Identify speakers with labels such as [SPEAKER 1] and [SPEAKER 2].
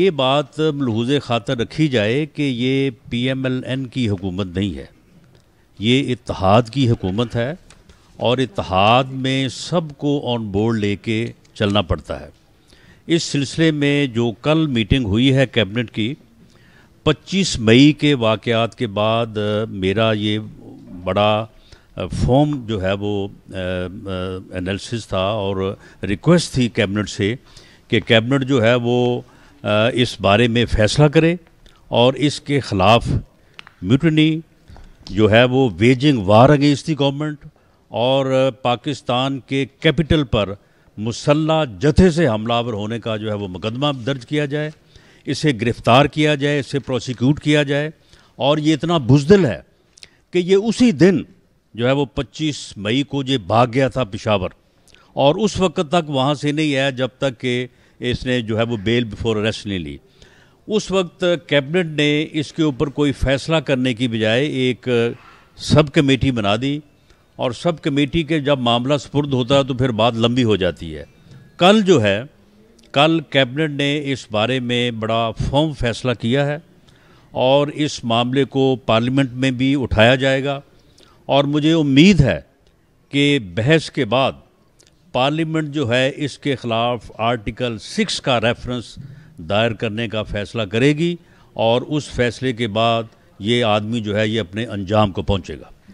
[SPEAKER 1] ये बात मलहूज खातर रखी जाए कि ये पी एम एल एन की हुकूमत नहीं है ये इतिहाद की हुकूमत है और इतिहाद में सबको ऑन बोर्ड लेके चलना पड़ता है इस सिलसिले में जो कल मीटिंग हुई है कैबिनेट की 25 मई के वाक़ात के बाद मेरा ये बड़ा फॉर्म जो है वो एनालिसिस था और रिक्वेस्ट थी कैबिनेट से कि कैबिनेट जो है वो इस बारे में फ़ैसला करे और इसके ख़िलाफ़ म्यूटनी जो है वो waging war against the government और पाकिस्तान के कैपिटल पर मुसल्ला जथे से हमलावर होने का जो है वो मुकदमा दर्ज किया जाए इसे गिरफ़्तार किया जाए इसे प्रोसिक्यूट किया जाए और ये इतना बुजदिल है कि ये उसी दिन जो है वो 25 मई को ये भाग गया था पिशावर और उस वक्त तक वहाँ से नहीं आया जब तक कि इसने जो है वो बेल बिफोर अरेस्ट ले ली उस वक्त कैबिनेट ने इसके ऊपर कोई फैसला करने की बजाय एक सब कमेटी बना दी और सब कमेटी के जब मामला सुपुर्द होता है तो फिर बात लंबी हो जाती है कल जो है कल कैबिनेट ने इस बारे में बड़ा फॉर्म फैसला किया है और इस मामले को पार्लियामेंट में भी उठाया जाएगा और मुझे उम्मीद है कि बहस के बाद पार्लियामेंट जो है इसके ख़िलाफ़ आर्टिकल सिक्स का रेफरेंस दायर करने का फ़ैसला करेगी और उस फैसले के बाद ये आदमी जो है ये अपने अंजाम को पहुँचेगा